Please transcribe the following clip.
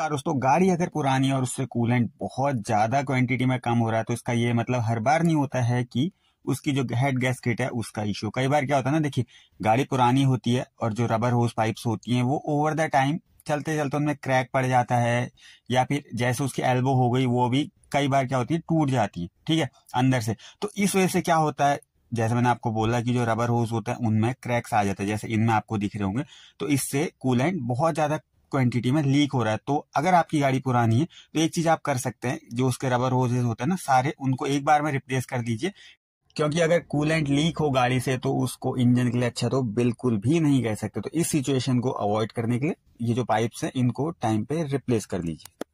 नमस्कार दोस्तों गाड़ी अगर पुरानी और उससे कूलेंट बहुत ज़्यादा क्वांटिटी में कम हो रहा है तो इसका ये मतलब हर बार नहीं होता है कि उसकी जो हेड गैसकेट है उसका इश्यू कई बार क्या होता है ना देखिए गाड़ी पुरानी होती है और जो रबर होस पाइप्स होती हैं वो ओवर द टाइम चलते चलते उनमें क्रैक पड़ जाता है या फिर जैसे उसकी एल्बो हो गई वो भी कई बार क्या होती है टूट जाती है ठीक है अंदर से तो इस वजह से क्या होता है जैसे मैंने आपको बोला कि जो रबर होस होता है उनमें क्रैक्स आ जाते हैं जैसे इनमें आपको दिख रहे होंगे तो इससे कूलेंट बहुत ज्यादा क्वांटिटी में लीक हो रहा है तो अगर आपकी गाड़ी पुरानी है तो एक चीज आप कर सकते हैं जो उसके रबर होजेस होते हैं ना सारे उनको एक बार में रिप्लेस कर दीजिए क्योंकि अगर कूलेंट लीक हो गाड़ी से तो उसको इंजन के लिए अच्छा तो बिल्कुल भी नहीं कह सकते तो इस सिचुएशन को अवॉइड करने के लिए ये जो पाइप्स हैं इनको टाइम पे रिप्लेस कर लीजिए